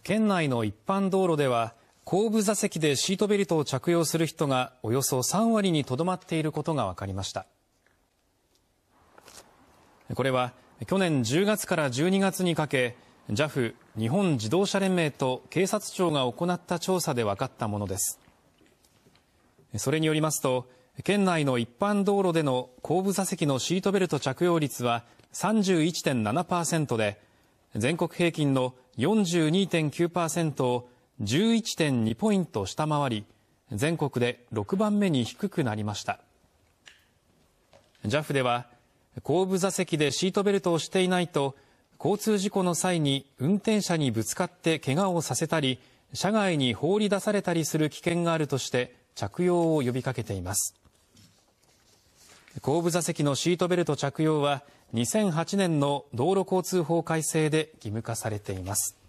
県内の一般道路では後部座席でシートベルトを着用する人がおよそ3割にとどまっていることが分かりましたこれは去年10月から12月にかけ JAF 日本自動車連盟と警察庁が行った調査で分かったものですそれによりますと県内の一般道路での後部座席のシートベルト着用率は31.7%で全国平均の42.9%を11.2ポイント下回り、全国で6番目に低くなりました。JAF では、後部座席でシートベルトをしていないと、交通事故の際に運転者にぶつかって怪我をさせたり、車外に放り出されたりする危険があるとして、着用を呼びかけています。後部座席のシートベルト着用は2008年の道路交通法改正で義務化されています。